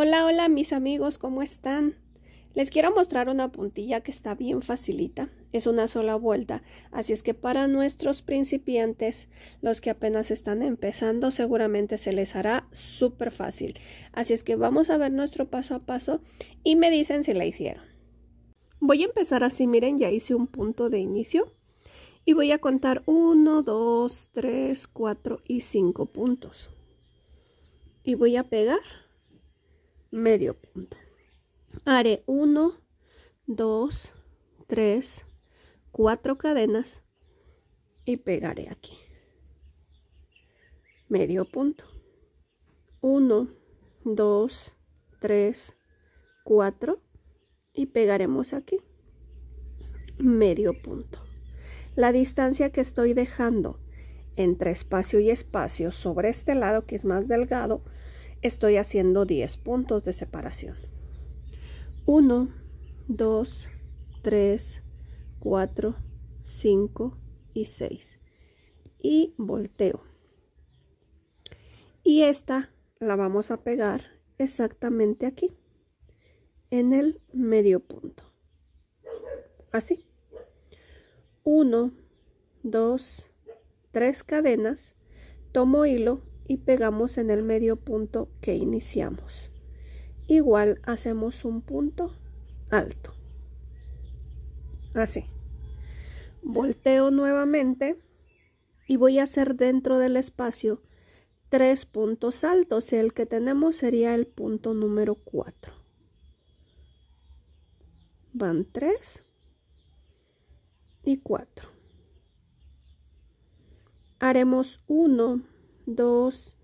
Hola, hola mis amigos, ¿cómo están? Les quiero mostrar una puntilla que está bien facilita, es una sola vuelta, así es que para nuestros principiantes, los que apenas están empezando, seguramente se les hará súper fácil. Así es que vamos a ver nuestro paso a paso y me dicen si la hicieron. Voy a empezar así, miren, ya hice un punto de inicio y voy a contar 1, 2, 3, 4 y 5 puntos. Y voy a pegar medio punto haré 1 2 3 4 cadenas y pegaré aquí medio punto 1 2 3 4 y pegaremos aquí medio punto la distancia que estoy dejando entre espacio y espacio sobre este lado que es más delgado estoy haciendo 10 puntos de separación 1 2 3 4 5 y 6 y volteo y esta la vamos a pegar exactamente aquí en el medio punto así 1 2 3 cadenas tomo hilo y pegamos en el medio punto que iniciamos. Igual hacemos un punto alto. Así. Volteo nuevamente y voy a hacer dentro del espacio tres puntos altos. El que tenemos sería el punto número 4. Van 3 y 4. Haremos uno 2,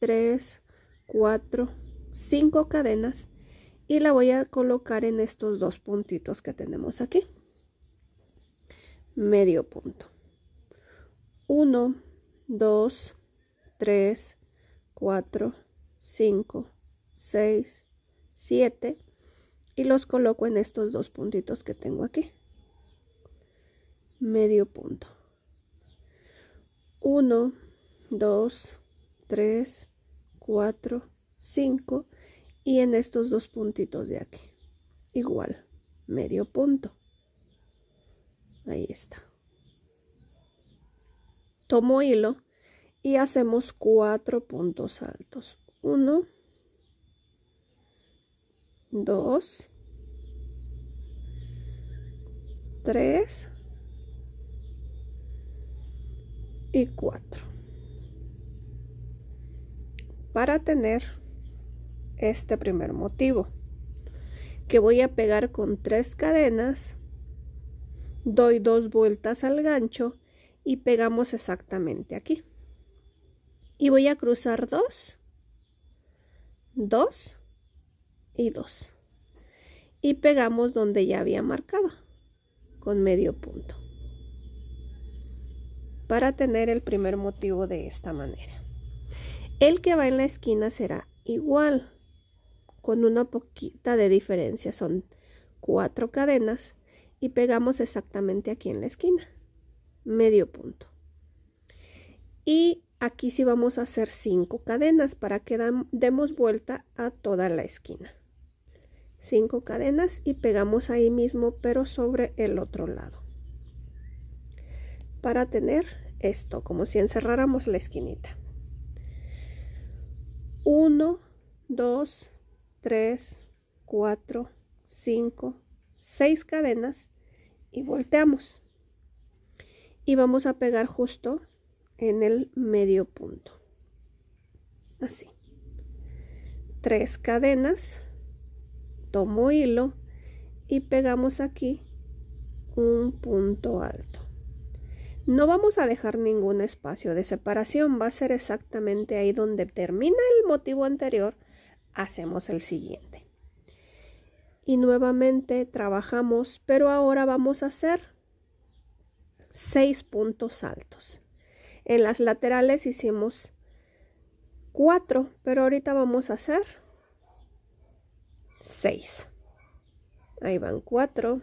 3, 4, 5 cadenas y la voy a colocar en estos dos puntitos que tenemos aquí. Medio punto. 1, 2, 3, 4, 5, 6, 7 y los coloco en estos dos puntitos que tengo aquí. Medio punto. 1, 2, 3, 4, 5 y en estos dos puntitos de aquí. Igual, medio punto. Ahí está. Tomo hilo y hacemos cuatro puntos altos. 1, 2, 3 y 4 para tener este primer motivo que voy a pegar con tres cadenas doy dos vueltas al gancho y pegamos exactamente aquí y voy a cruzar dos dos y dos y pegamos donde ya había marcado con medio punto para tener el primer motivo de esta manera el que va en la esquina será igual, con una poquita de diferencia. Son cuatro cadenas y pegamos exactamente aquí en la esquina. Medio punto. Y aquí sí vamos a hacer cinco cadenas para que demos vuelta a toda la esquina. Cinco cadenas y pegamos ahí mismo pero sobre el otro lado. Para tener esto, como si encerráramos la esquinita. 1, 2, 3, 4, 5, 6 cadenas y volteamos. Y vamos a pegar justo en el medio punto. Así. 3 cadenas, tomo hilo y pegamos aquí un punto alto. No vamos a dejar ningún espacio de separación, va a ser exactamente ahí donde termina el motivo anterior, hacemos el siguiente. Y nuevamente trabajamos, pero ahora vamos a hacer seis puntos altos. En las laterales hicimos cuatro, pero ahorita vamos a hacer seis. Ahí van cuatro.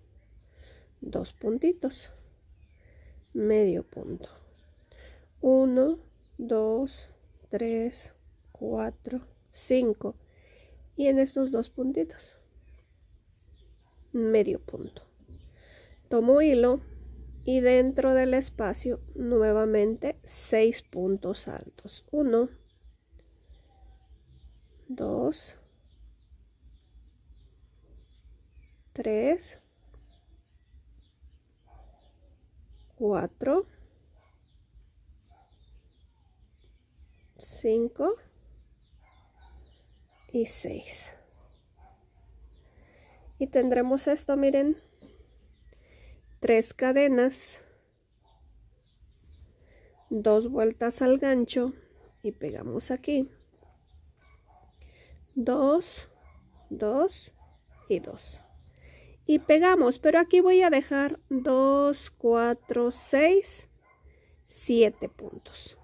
dos puntitos medio punto 1 2 3 4 5 y en estos dos puntitos medio punto tomo hilo y dentro del espacio nuevamente 6 puntos altos 1 2 3 4, 5 y 6. Y tendremos esto, miren, tres cadenas, dos vueltas al gancho y pegamos aquí. 2, 2 y 2 y pegamos, pero aquí voy a dejar 2, 4, 6, 7 puntos.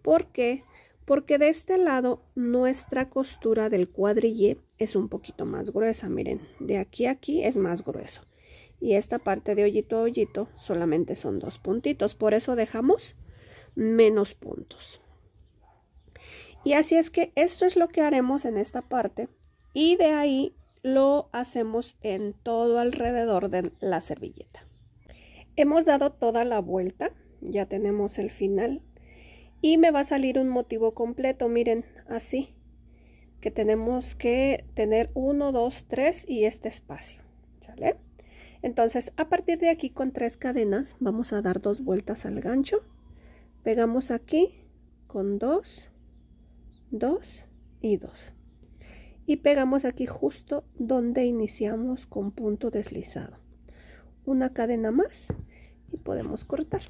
porque Porque de este lado nuestra costura del cuadrille es un poquito más gruesa, miren, de aquí aquí es más grueso. Y esta parte de hoyito a hoyito solamente son dos puntitos, por eso dejamos menos puntos. Y así es que esto es lo que haremos en esta parte y de ahí lo hacemos en todo alrededor de la servilleta. Hemos dado toda la vuelta, ya tenemos el final y me va a salir un motivo completo, miren, así que tenemos que tener 1, 2, 3 y este espacio, Entonces, a partir de aquí con tres cadenas vamos a dar dos vueltas al gancho. Pegamos aquí con dos dos y dos y pegamos aquí justo donde iniciamos con punto deslizado una cadena más y podemos cortar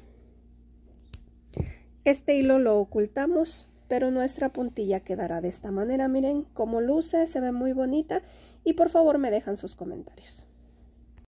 este hilo lo ocultamos pero nuestra puntilla quedará de esta manera miren cómo luce se ve muy bonita y por favor me dejan sus comentarios